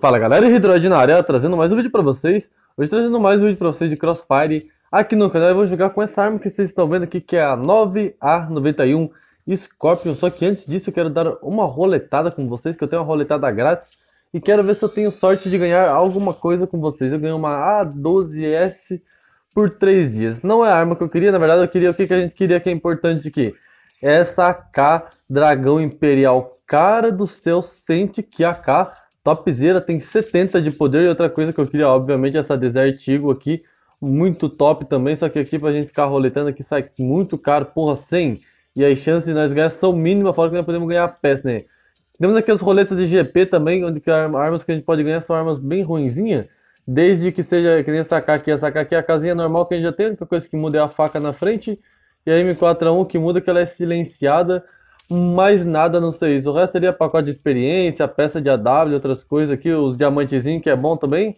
Fala galera, Hidroid na área, trazendo mais um vídeo pra vocês Hoje trazendo mais um vídeo pra vocês de Crossfire Aqui no canal eu vou jogar com essa arma que vocês estão vendo aqui Que é a 9A91 Scorpion Só que antes disso eu quero dar uma roletada com vocês Que eu tenho uma roletada grátis E quero ver se eu tenho sorte de ganhar alguma coisa com vocês Eu ganhei uma A12S por 3 dias Não é a arma que eu queria, na verdade eu queria o que, que a gente queria que é importante aqui essa AK Dragão Imperial, cara do céu, sente que a AK Topzera tem 70 de poder e outra coisa que eu queria, obviamente, é essa Desert Eagle aqui. Muito top também, só que aqui pra gente ficar roletando aqui sai muito caro, porra, 100. E as chances de nós ganhar são mínimas, fora que nós podemos ganhar peça, né? Temos aqui as roletas de GP também, onde que armas que a gente pode ganhar são armas bem ruinzinhas. Desde que seja, que nem sacar aqui, sacar aqui é a casinha normal que a gente já tem, a única coisa que muda é a faca na frente. E a M41 que muda é que ela é silenciada mais nada, não sei isso. O resto seria pacote de experiência, peça de AW, outras coisas aqui, os diamantezinhos que é bom também.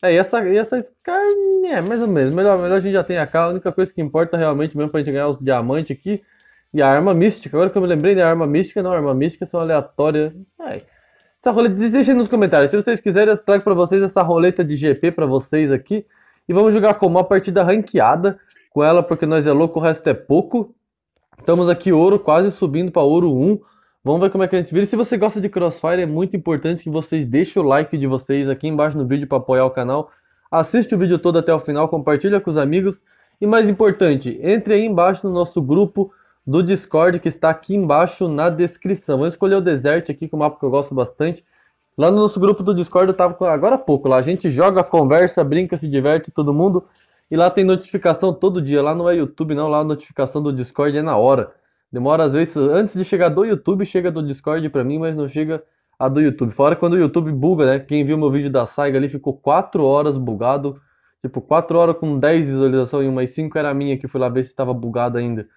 É, e essa, e essa é mais ou menos. Melhor, melhor a gente já tem a K. A única coisa que importa realmente mesmo pra gente ganhar os diamantes aqui. E a arma mística. Agora que eu me lembrei, né? A arma mística não, a arma mística são aleatórias. É. Essa roleta, deixem nos comentários. Se vocês quiserem, eu trago pra vocês essa roleta de GP pra vocês aqui. E vamos jogar como uma partida ranqueada com ela, porque nós é louco, o resto é pouco. Estamos aqui ouro, quase subindo para ouro 1. Vamos ver como é que a gente vira. Se você gosta de Crossfire, é muito importante que vocês deixem o like de vocês aqui embaixo no vídeo para apoiar o canal. Assiste o vídeo todo até o final, compartilha com os amigos. E mais importante, entre aí embaixo no nosso grupo do Discord que está aqui embaixo na descrição. Vou escolher o Desert aqui, que é um mapa que eu gosto bastante. Lá no nosso grupo do Discord eu estava agora há pouco lá. A gente joga, conversa, brinca, se diverte, todo mundo. E lá tem notificação todo dia. Lá não é YouTube, não. Lá a notificação do Discord é na hora. Demora às vezes, antes de chegar do YouTube, chega do Discord para mim, mas não chega a do YouTube. Fora quando o YouTube buga, né? Quem viu meu vídeo da Saiga ali ficou 4 horas bugado. Tipo, 4 horas com 10 visualizações e umas 5 era minha que fui lá ver se estava bugado ainda.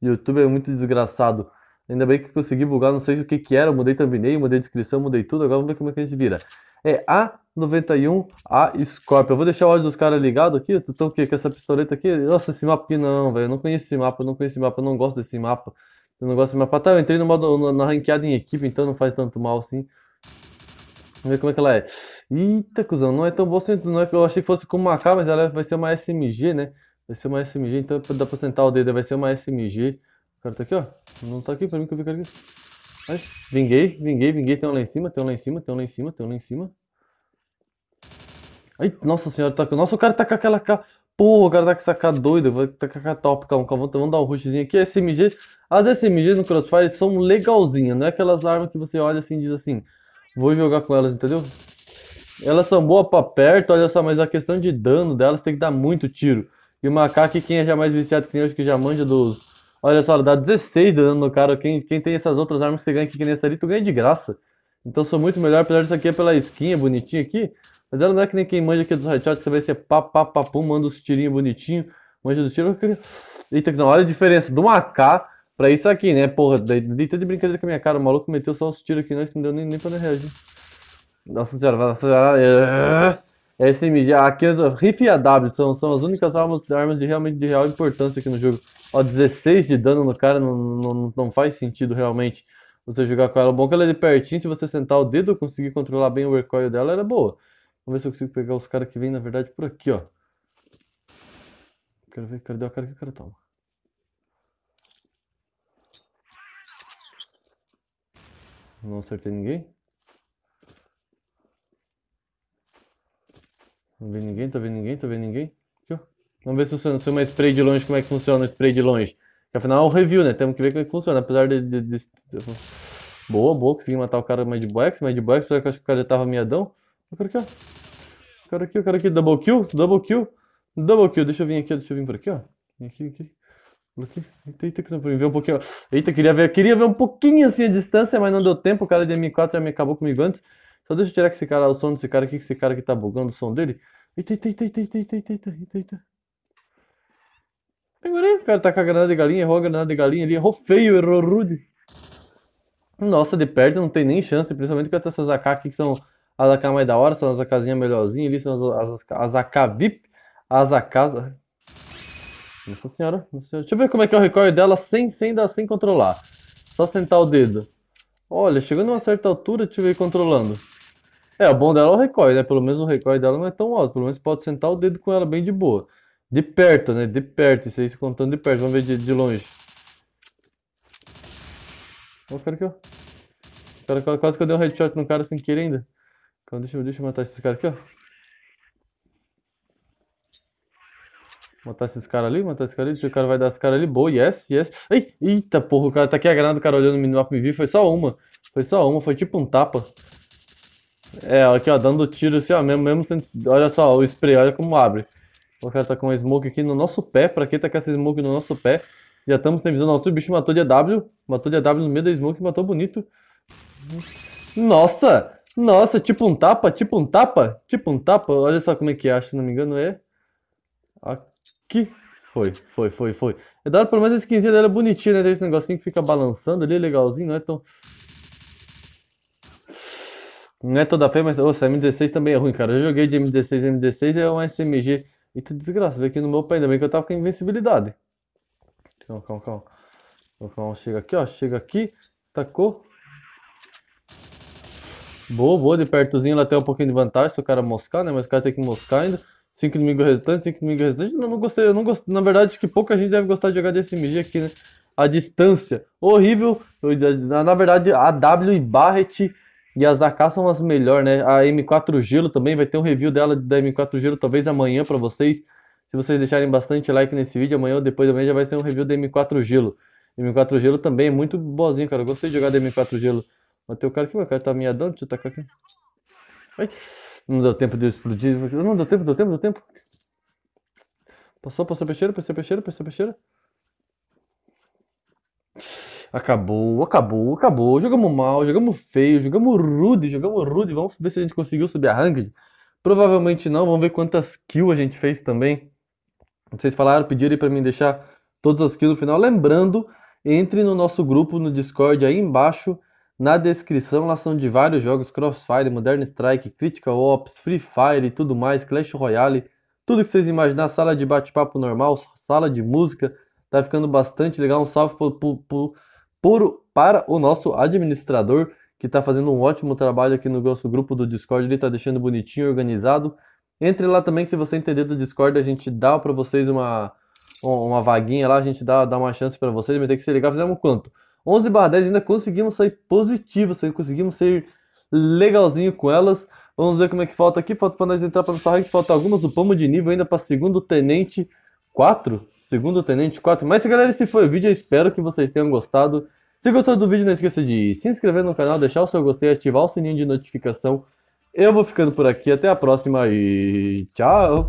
YouTube é muito desgraçado. Ainda bem que consegui bugar, não sei o que que era, eu mudei thumbnail, mudei descrição, mudei tudo, agora vamos ver como é que a gente vira. É a 91 a Scorpion. Eu vou deixar o áudio dos caras ligado aqui. Então, tá que, com essa pistoleta aqui. Nossa, esse mapa aqui não, velho. Eu não conheço esse mapa, eu não conheço esse mapa, eu não gosto desse mapa. Eu não gosto desse mapa. Tá, eu entrei numa, na ranqueada em equipe, então não faz tanto mal assim. Vamos ver como é que ela é. Eita, cuzão, não é tão bom assim, não é, que eu achei que fosse com uma AK, mas ela vai ser uma SMG, né? Vai ser uma SMG, então dá pra sentar o dedo, vai ser uma SMG. O cara tá aqui, ó. Não tá aqui pra mim que eu vi o cara aqui. vinguei, vinguei, vinguei. Tem um lá em cima, tem um lá em cima, tem um lá em cima, tem um lá em cima. Ai, nossa senhora, tá... nossa, o cara tá com aquela. Porra, o cara tá com essa K doida, vai tá com a K top, calma, calma, vamos dar um rushzinho aqui. SMG, as SMGs no Crossfire são legalzinhas, não é aquelas armas que você olha assim e diz assim, vou jogar com elas, entendeu? Elas são boas pra perto, olha só, mas a questão de dano delas tem que dar muito tiro. E o macaco, quem é já mais viciado que nem eu, que já manja dos... Olha só, dá 16 de dano no cara, quem, quem tem essas outras armas que você ganha aqui que nem essa ali, tu ganha de graça. Então sou muito melhor, apesar disso aqui é pela skin, é aqui. Mas ela não é que nem quem manja aqui dos headshots, você vai ser pá, pá, pá, pum, manda os tirinhos bonitinho, manja dos tiros. Eita, não, olha a diferença do AK pra isso aqui, né? Porra, deita tá de brincadeira com a minha cara, o maluco meteu só uns tiros aqui, não deu nem, nem pra reagir. Nossa senhora, nossa senhora. É, é SMG, aqui é Riff e AW são, são as únicas armas, armas de realmente de real importância aqui no jogo. Ó, 16 de dano no cara não, não, não faz sentido realmente você jogar com ela. O bom é que ela é de pertinho, se você sentar o dedo, conseguir controlar bem o recoil dela, ela é boa. Vamos ver se eu consigo pegar os caras que vêm, na verdade, por aqui, ó. Quero ver, cadê o cara que o cara toma? Não acertei ninguém. Não vê ninguém, tá vendo ninguém, tá vendo ninguém. Aqui, ó. Vamos ver se funciona, se uma spray de longe, como é que funciona o spray de longe. Porque afinal é um review, né? Temos que ver como é que funciona. Apesar de. de, de... Boa, boa, consegui matar o cara mais de box, mais de box, apesar que eu acho que o cara já tava miadão. Olha aqui, ó. O cara aqui, o cara aqui, double kill, double kill, double kill. Deixa eu vir aqui, deixa eu vir por aqui, ó. Aqui, aqui. Aqui. Eita, eita, que não ver um pouquinho. Eita, queria ver, queria ver um pouquinho assim a distância, mas não deu tempo. O cara de M4 já me acabou comigo antes. Só deixa eu tirar esse cara, o som desse cara aqui, que esse cara aqui tá bugando o som dele. Eita, eita, eita, eita, eita, eita, eita, eita, eita. Pegurei, né? o cara tá com a granada de galinha, errou a granada de galinha ali, errou feio, errou rude. Nossa, de perto não tem nem chance, principalmente com essas AK aqui que são as AK é mais da hora, são as casinha melhorzinhas, ali, são as, as, as AK VIP, as AK... Nossa senhora, nossa senhora, deixa eu ver como é que é o recoil dela sem, sem, dar, sem controlar. Só sentar o dedo. Olha, chegando a uma certa altura, deixa eu ver controlando. É, o bom dela é o recoil, né? Pelo menos o recoil dela não é tão alto. Pelo menos pode sentar o dedo com ela bem de boa. De perto, né? De perto. Isso aí se contando de perto. Vamos ver de, de longe. O cara que eu... O cara, quase que eu dei um headshot no cara sem querer ainda. Calma, então, deixa, eu, deixa eu matar esses caras aqui, ó. Matar esses caras ali, matar esse cara ali. Deixa o cara vai dar esse cara ali. Boa, yes, yes. Ei, eita porra, o cara tá aqui a granada, o cara olhando no minimapa me viu. Foi só uma. Foi só uma, foi tipo um tapa. É, aqui ó, dando tiro assim, ó, mesmo, mesmo sem... Olha só, o spray, olha como abre. O cara tá com um smoke aqui no nosso pé, pra quem tá com essa smoke no nosso pé. Já estamos sem visão, nosso bicho matou de AW, matou de AW no meio da smoke, matou bonito. Nossa! Nossa, tipo um tapa, tipo um tapa, tipo um tapa. Olha só como é que acha, é, se não me engano é. Aqui. Foi, foi, foi, foi. É da hora, pelo menos esse skinzinho dela é bonitinho, né? Tem esse negocinho que fica balançando ali, legalzinho, não é tão... Não é toda feia, mas... Nossa, M16 também é ruim, cara. Eu joguei de M16, M16 é um SMG. Eita desgraça, veio aqui no meu pé, ainda bem que eu tava com invencibilidade. Calma, calma, calma. Calma, calma. Chega aqui, ó, chega aqui. Tacou. Boa, boa, de pertozinho ela tem um pouquinho de vantagem se o cara moscar, né? Mas o cara tem que moscar ainda. 5 inimigos restantes, 5 inimigos restantes. Eu não gostei, eu não gostei. Na verdade, que pouca gente deve gostar de jogar desse MG aqui, né? A distância, horrível. Na verdade, a W e Barret e a Zaka são as melhores, né? A M4 Gelo também, vai ter um review dela da M4 Gelo talvez amanhã para vocês. Se vocês deixarem bastante like nesse vídeo, amanhã ou depois também já vai ser um review da M4 Gelo. M4 Gelo também é muito boazinho, cara. Eu gostei de jogar da M4 Gelo. Matei o cara aqui, o cara tá me adando, deixa eu tacar aqui. Ai, não deu tempo de eu explodir. Não, deu tempo, deu tempo, deu tempo. Passou, passou peixeira, passou peixeira, passou peixeira. Acabou, acabou, acabou. Jogamos mal, jogamos feio, jogamos rude, jogamos rude. Vamos ver se a gente conseguiu subir a ranked. Provavelmente não, vamos ver quantas kills a gente fez também. Vocês falaram, pediram para mim deixar todas as kills no final. Lembrando, entre no nosso grupo no Discord aí embaixo. Na descrição lá são de vários jogos, Crossfire, Modern Strike, Critical Ops, Free Fire e tudo mais, Clash Royale, tudo que vocês imaginar, sala de bate-papo normal, sala de música, tá ficando bastante legal, um salve pro, pro, pro, para o nosso administrador, que tá fazendo um ótimo trabalho aqui no nosso grupo do Discord, ele tá deixando bonitinho, organizado, entre lá também que se você entender do Discord, a gente dá para vocês uma, uma vaguinha lá, a gente dá, dá uma chance para vocês, mas tem que se ligar, fizemos quanto? 11 barra 10 ainda conseguimos sair positivos, conseguimos sair legalzinho com elas. Vamos ver como é que falta aqui. Falta para nós entrar para nossa rank. Falta algumas. pomo de nível ainda para segundo tenente 4. Segundo tenente 4. Mas galera, esse foi o vídeo. Eu espero que vocês tenham gostado. Se gostou do vídeo, não esqueça de se inscrever no canal, deixar o seu gostei, ativar o sininho de notificação. Eu vou ficando por aqui. Até a próxima e tchau!